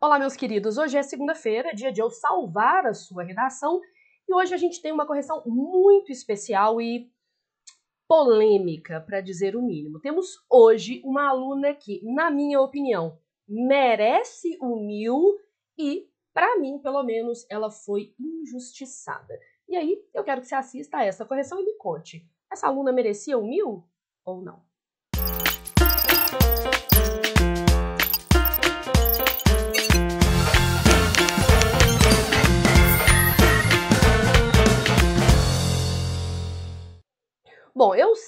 Olá, meus queridos. Hoje é segunda-feira, dia de eu salvar a sua redação, e hoje a gente tem uma correção muito especial e polêmica, para dizer o mínimo. Temos hoje uma aluna que, na minha opinião, merece o mil e, para mim, pelo menos, ela foi injustiçada. E aí, eu quero que você assista a essa correção e me conte: essa aluna merecia o mil ou não?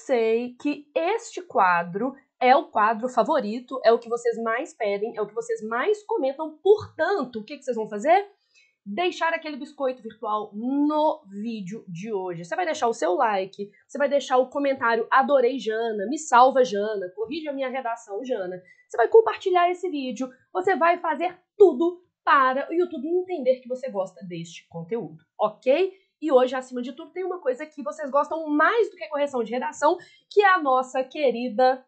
sei que este quadro é o quadro favorito, é o que vocês mais pedem, é o que vocês mais comentam. Portanto, o que, que vocês vão fazer? Deixar aquele biscoito virtual no vídeo de hoje. Você vai deixar o seu like, você vai deixar o comentário Adorei Jana, me salva Jana, corrija minha redação Jana. Você vai compartilhar esse vídeo, você vai fazer tudo para o YouTube entender que você gosta deste conteúdo, ok? E hoje, acima de tudo, tem uma coisa que vocês gostam mais do que correção de redação, que é a nossa querida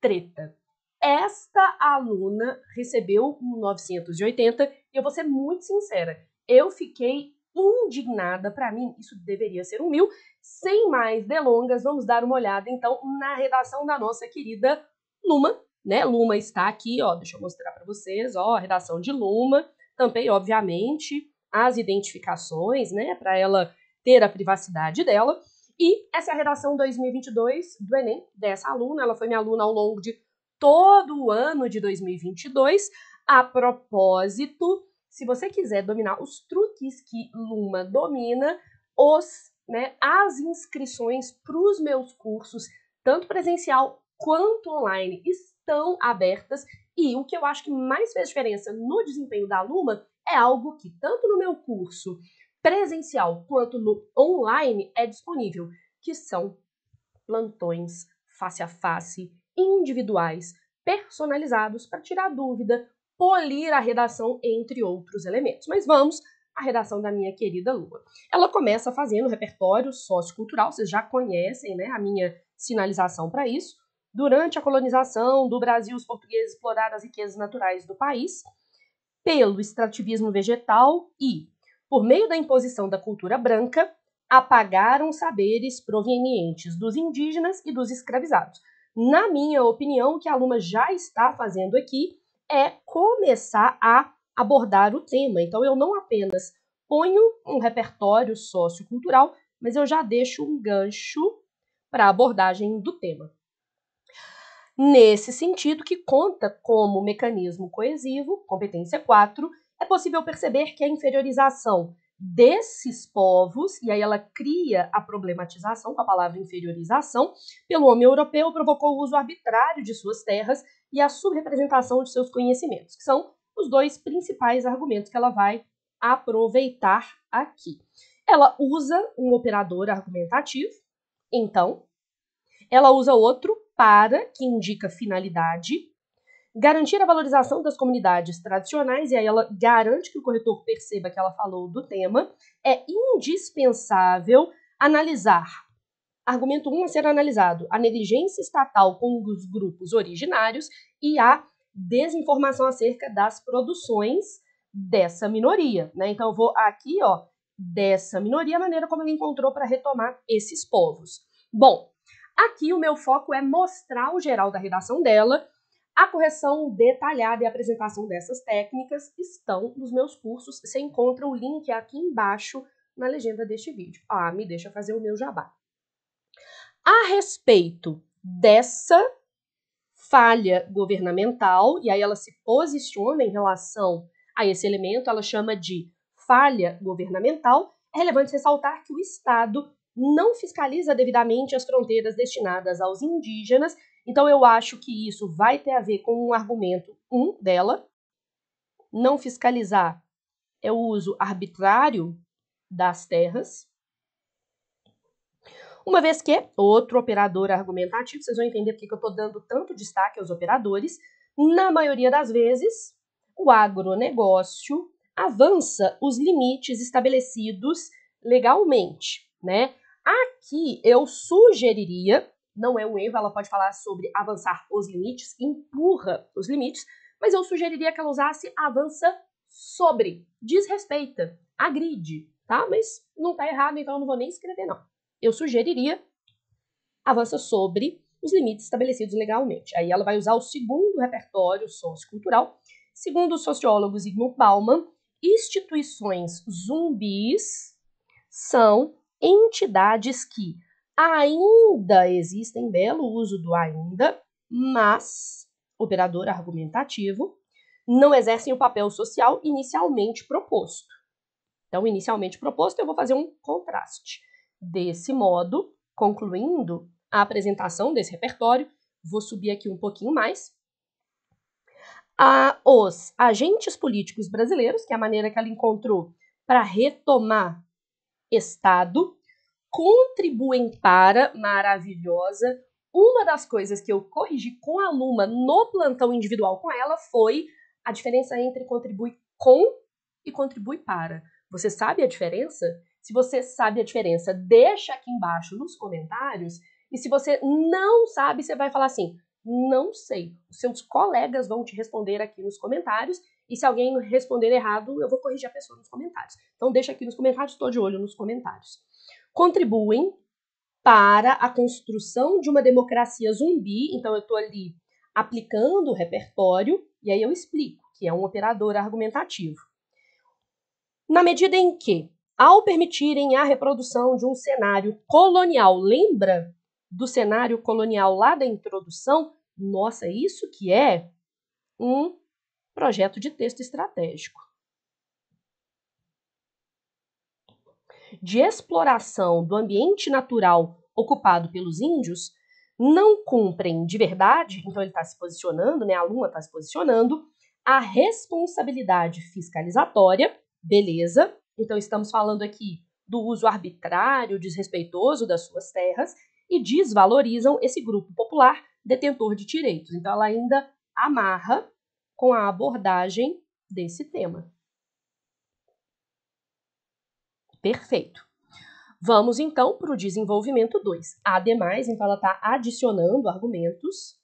treta. Esta aluna recebeu um 980 e eu vou ser muito sincera, eu fiquei indignada. Para mim, isso deveria ser um mil. Sem mais delongas, vamos dar uma olhada então na redação da nossa querida Luma, né? Luma está aqui, ó. Deixa eu mostrar para vocês, ó, a redação de Luma. Também, obviamente, as identificações, né, para ela ter a privacidade dela. E essa é a redação 2022 do Enem dessa aluna. Ela foi minha aluna ao longo de todo o ano de 2022. A propósito, se você quiser dominar os truques que Luma domina, os, né, as inscrições para os meus cursos, tanto presencial quanto online, estão abertas. E o que eu acho que mais fez diferença no desempenho da Luma é algo que, tanto no meu curso presencial quanto no online, é disponível, que são plantões face a face, individuais, personalizados para tirar dúvida, polir a redação, entre outros elementos. Mas vamos à redação da minha querida Lua. Ela começa fazendo repertório sociocultural, vocês já conhecem né, a minha sinalização para isso. Durante a colonização do Brasil, os portugueses exploraram as riquezas naturais do país pelo extrativismo vegetal e, por meio da imposição da cultura branca, apagaram saberes provenientes dos indígenas e dos escravizados. Na minha opinião, o que a Luma já está fazendo aqui é começar a abordar o tema. Então, eu não apenas ponho um repertório sociocultural, mas eu já deixo um gancho para a abordagem do tema. Nesse sentido, que conta como mecanismo coesivo, competência 4, é possível perceber que a inferiorização desses povos, e aí ela cria a problematização com a palavra inferiorização, pelo homem europeu provocou o uso arbitrário de suas terras e a subrepresentação de seus conhecimentos, que são os dois principais argumentos que ela vai aproveitar aqui. Ela usa um operador argumentativo, então, ela usa outro para, que indica finalidade, garantir a valorização das comunidades tradicionais, e aí ela garante que o corretor perceba que ela falou do tema, é indispensável analisar. Argumento 1 um a ser analisado: a negligência estatal com os grupos originários e a desinformação acerca das produções dessa minoria. Né? Então, eu vou aqui, ó, dessa minoria, a maneira como ele encontrou para retomar esses povos. Bom, Aqui o meu foco é mostrar o geral da redação dela. A correção detalhada e a apresentação dessas técnicas estão nos meus cursos. Você encontra o link aqui embaixo na legenda deste vídeo. Ah, me deixa fazer o meu jabá. A respeito dessa falha governamental, e aí ela se posiciona em relação a esse elemento, ela chama de falha governamental, é relevante ressaltar que o Estado não fiscaliza devidamente as fronteiras destinadas aos indígenas. Então, eu acho que isso vai ter a ver com um argumento, um, dela. Não fiscalizar é o uso arbitrário das terras. Uma vez que, outro operador argumentativo, vocês vão entender porque eu estou dando tanto destaque aos operadores, na maioria das vezes, o agronegócio avança os limites estabelecidos legalmente, né? Aqui eu sugeriria, não é um erro, ela pode falar sobre avançar os limites, empurra os limites, mas eu sugeriria que ela usasse avança sobre, desrespeita, agride, tá? Mas não tá errado, então eu não vou nem escrever, não. Eu sugeriria avança sobre os limites estabelecidos legalmente. Aí ela vai usar o segundo repertório sociocultural. Segundo os sociólogos Zygmunt Bauman, instituições zumbis são entidades que ainda existem, belo uso do ainda, mas operador argumentativo, não exercem o papel social inicialmente proposto. Então, inicialmente proposto, eu vou fazer um contraste. Desse modo, concluindo a apresentação desse repertório, vou subir aqui um pouquinho mais. A, os agentes políticos brasileiros, que é a maneira que ela encontrou para retomar Estado contribuem para, maravilhosa, uma das coisas que eu corrigi com a Luma no plantão individual com ela foi a diferença entre contribui com e contribui para. Você sabe a diferença? Se você sabe a diferença, deixa aqui embaixo nos comentários. E se você não sabe, você vai falar assim: não sei. Os seus colegas vão te responder aqui nos comentários e se alguém responder errado, eu vou corrigir a pessoa nos comentários. Então deixa aqui nos comentários, estou de olho nos comentários. Contribuem para a construção de uma democracia zumbi. Então eu estou ali aplicando o repertório e aí eu explico que é um operador argumentativo. Na medida em que, ao permitirem a reprodução de um cenário colonial, lembra do cenário colonial lá da introdução? Nossa, isso que é um projeto de texto estratégico. De exploração do ambiente natural ocupado pelos índios, não cumprem de verdade, então ele está se posicionando, né, a aluna está se posicionando, a responsabilidade fiscalizatória, beleza, então estamos falando aqui do uso arbitrário, desrespeitoso das suas terras, e desvalorizam esse grupo popular detentor de direitos. Então ela ainda amarra com a abordagem desse tema. Perfeito. Vamos então para o desenvolvimento 2. Ademais, então ela está adicionando argumentos.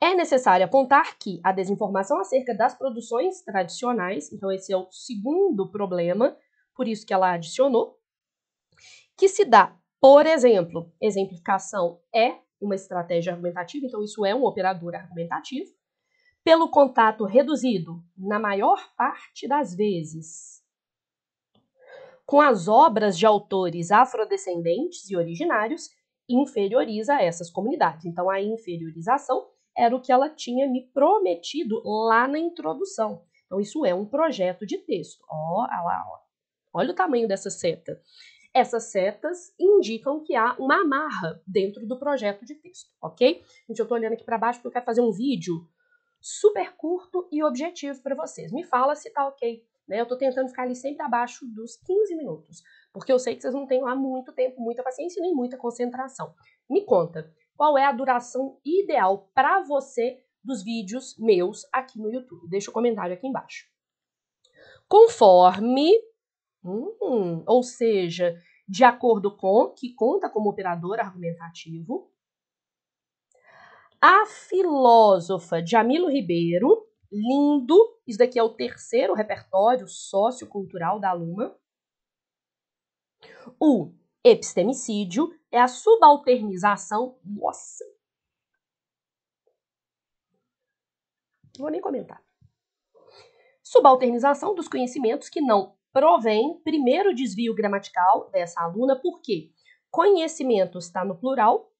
É necessário apontar que a desinformação acerca das produções tradicionais, então esse é o segundo problema, por isso que ela adicionou, que se dá, por exemplo, exemplificação é uma estratégia argumentativa, então isso é um operador argumentativo, pelo contato reduzido, na maior parte das vezes, com as obras de autores afrodescendentes e originários, inferioriza essas comunidades. Então, a inferiorização era o que ela tinha me prometido lá na introdução. Então, isso é um projeto de texto. Ó, lá, ó. Olha o tamanho dessa seta. Essas setas indicam que há uma amarra dentro do projeto de texto, ok? Gente, eu estou olhando aqui para baixo porque eu quero fazer um vídeo super curto e objetivo para vocês. Me fala se tá ok. Né? Eu estou tentando ficar ali sempre abaixo dos 15 minutos, porque eu sei que vocês não têm lá muito tempo, muita paciência nem muita concentração. Me conta, qual é a duração ideal para você dos vídeos meus aqui no YouTube? Deixa o um comentário aqui embaixo. Conforme Hum, ou seja, de acordo com, que conta como operador argumentativo. A filósofa Jamilo Ribeiro, lindo, isso daqui é o terceiro repertório sociocultural da Luma. O epistemicídio é a subalternização. Nossa! Não vou nem comentar. Subalternização dos conhecimentos que não provém primeiro desvio gramatical dessa aluna, porque conhecimento está no plural,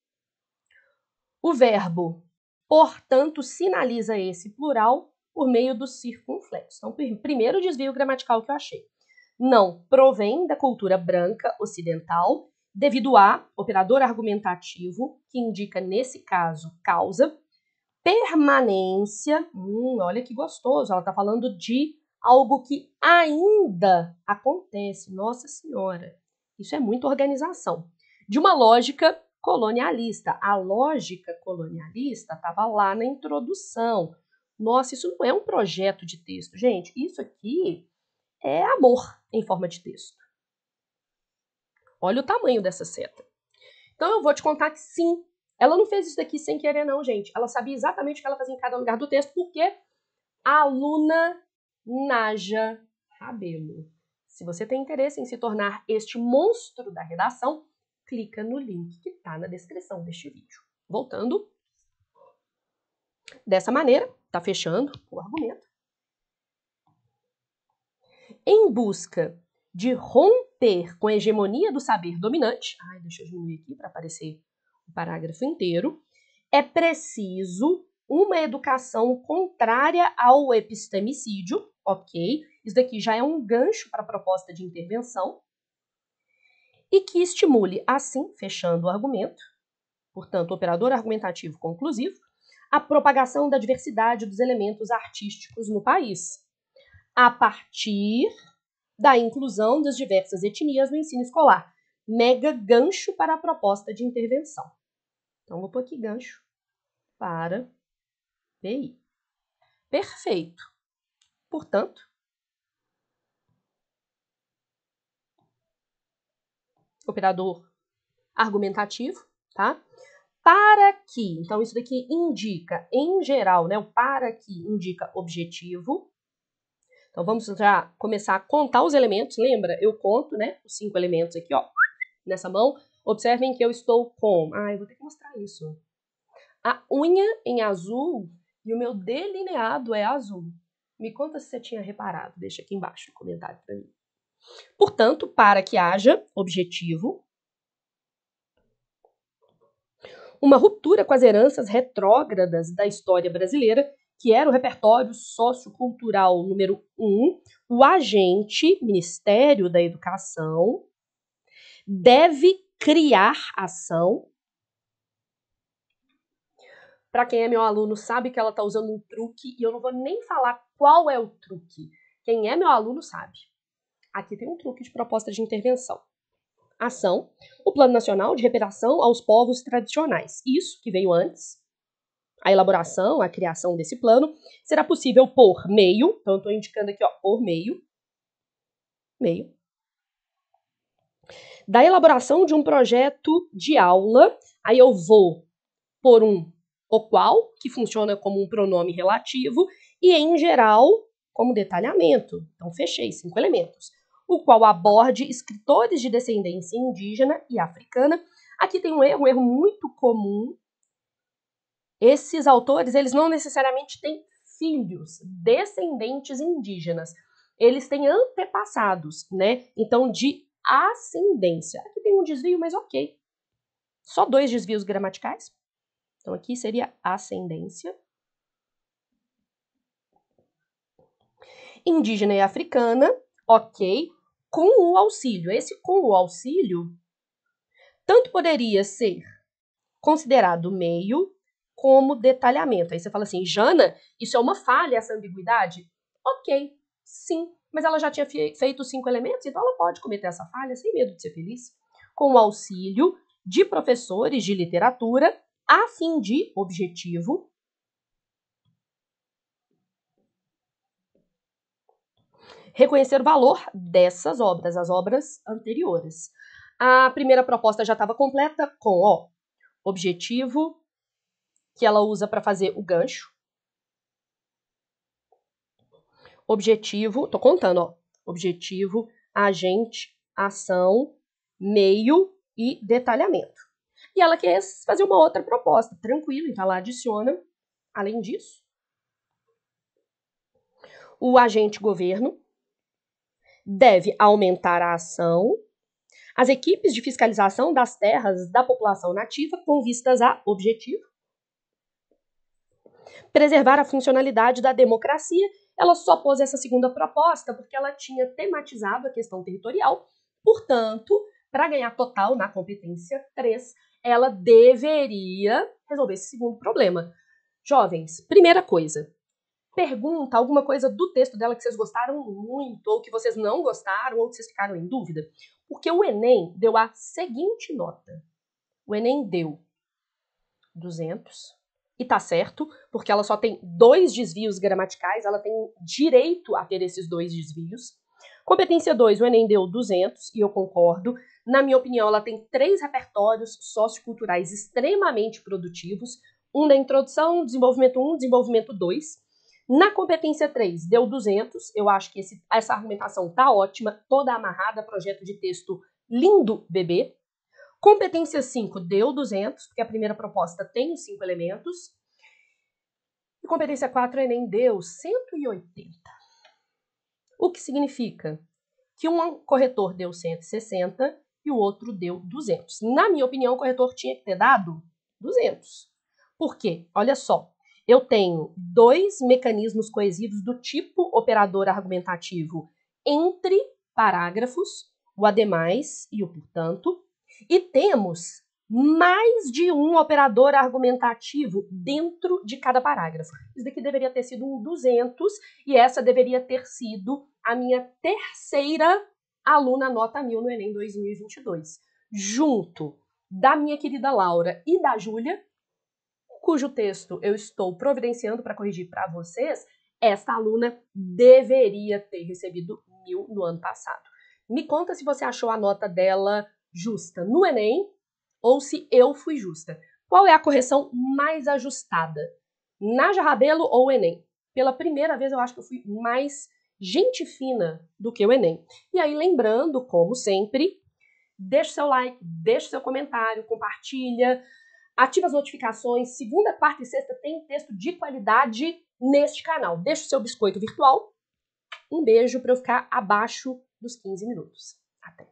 o verbo, portanto, sinaliza esse plural por meio do circunflexo. Então, primeiro desvio gramatical que eu achei. Não provém da cultura branca ocidental, devido a operador argumentativo, que indica, nesse caso, causa, permanência. Hum, olha que gostoso, ela está falando de algo que ainda acontece. Nossa Senhora, isso é muita organização. De uma lógica colonialista. A lógica colonialista estava lá na introdução. Nossa, isso não é um projeto de texto, gente. Isso aqui é amor em forma de texto. Olha o tamanho dessa seta. Então eu vou te contar que sim, ela não fez isso daqui sem querer, não, gente. Ela sabia exatamente o que ela fazia em cada lugar do texto, porque a aluna Naja Rabelo. Se você tem interesse em se tornar este monstro da redação, clica no link que está na descrição deste vídeo. Voltando. Dessa maneira, está fechando o argumento. Em busca de romper com a hegemonia do saber dominante, ai, deixa eu diminuir aqui para aparecer o parágrafo inteiro, é preciso uma educação contrária ao epistemicídio, ok? Isso daqui já é um gancho para a proposta de intervenção. E que estimule, assim, fechando o argumento, portanto, operador argumentativo conclusivo, a propagação da diversidade dos elementos artísticos no país, a partir da inclusão das diversas etnias no ensino escolar. Mega gancho para a proposta de intervenção. Então, vou pôr aqui gancho para PI. Perfeito. Portanto, operador argumentativo, tá? Para que, então isso daqui indica, em geral, né, o para que indica objetivo. Então vamos já começar a contar os elementos, lembra? Eu conto, né, os cinco elementos aqui, ó, nessa mão. Observem que eu estou com, ah, eu vou ter que mostrar isso. A unha em azul e o meu delineado é azul. Me conta se você tinha reparado, deixa aqui embaixo um comentário para mim. Portanto, para que haja objetivo, uma ruptura com as heranças retrógradas da história brasileira, que era o repertório sociocultural número um, o agente, Ministério da Educação, deve criar ação para quem é meu aluno, sabe que ela está usando um truque e eu não vou nem falar qual é o truque. Quem é meu aluno sabe. Aqui tem um truque de proposta de intervenção. Ação, o Plano Nacional de Reparação aos Povos Tradicionais. Isso que veio antes. A elaboração, a criação desse plano será possível por meio, então eu estou indicando aqui, ó, por meio, meio, da elaboração de um projeto de aula. Aí eu vou por um o qual, que funciona como um pronome relativo, e em geral, como detalhamento. Então, fechei cinco elementos. O qual aborde escritores de descendência indígena e africana. Aqui tem um erro, um erro muito comum. Esses autores, eles não necessariamente têm filhos, descendentes indígenas. Eles têm antepassados, né? Então, de ascendência. Aqui tem um desvio, mas ok. Só dois desvios gramaticais, então, aqui seria ascendência. Indígena e africana, ok, com o auxílio. Esse com o auxílio, tanto poderia ser considerado meio como detalhamento. Aí você fala assim, Jana, isso é uma falha, essa ambiguidade? Ok, sim, mas ela já tinha feito cinco elementos, então ela pode cometer essa falha sem medo de ser feliz. Com o auxílio de professores de literatura a fim de objetivo. Reconhecer o valor dessas obras, as obras anteriores. A primeira proposta já estava completa com ó, objetivo que ela usa para fazer o gancho. Objetivo, tô contando, ó. Objetivo, agente, ação, meio e detalhamento e ela quer fazer uma outra proposta. Tranquilo, então ela adiciona. Além disso, o agente governo deve aumentar a ação. As equipes de fiscalização das terras da população nativa com vistas a objetivo. Preservar a funcionalidade da democracia. Ela só pôs essa segunda proposta porque ela tinha tematizado a questão territorial. Portanto, para ganhar total na competência 3, ela deveria resolver esse segundo problema. Jovens, primeira coisa, pergunta alguma coisa do texto dela que vocês gostaram muito, ou que vocês não gostaram, ou que vocês ficaram em dúvida. Porque o Enem deu a seguinte nota. O Enem deu 200, e tá certo, porque ela só tem dois desvios gramaticais, ela tem direito a ter esses dois desvios. Competência 2, o Enem deu 200, e eu concordo. Na minha opinião, ela tem três repertórios socioculturais extremamente produtivos: um da introdução, desenvolvimento 1, desenvolvimento 2. Na competência 3, deu 200. Eu acho que esse, essa argumentação está ótima, toda amarrada, projeto de texto lindo, bebê. Competência 5 deu 200, porque a primeira proposta tem os cinco elementos. E competência 4, Enem deu 180. O que significa que um corretor deu 160 e o outro deu 200. Na minha opinião, o corretor tinha que ter dado 200. Por quê? Olha só, eu tenho dois mecanismos coesivos do tipo operador argumentativo entre parágrafos, o ademais e o portanto, e temos mais de um operador argumentativo dentro de cada parágrafo. Isso daqui deveria ter sido um 200 e essa deveria ter sido a minha terceira aluna nota mil no Enem 2022, junto da minha querida Laura e da Júlia, cujo texto eu estou providenciando para corrigir para vocês, esta aluna deveria ter recebido mil no ano passado. Me conta se você achou a nota dela justa no Enem ou se eu fui justa. Qual é a correção mais ajustada? na Jarrabelo ou Enem? Pela primeira vez eu acho que eu fui mais gente fina do que o Enem. E aí, lembrando, como sempre, o seu like, o seu comentário, compartilha, ativa as notificações. Segunda, quarta e sexta tem texto de qualidade neste canal. Deixa o seu biscoito virtual. Um beijo para eu ficar abaixo dos 15 minutos. Até!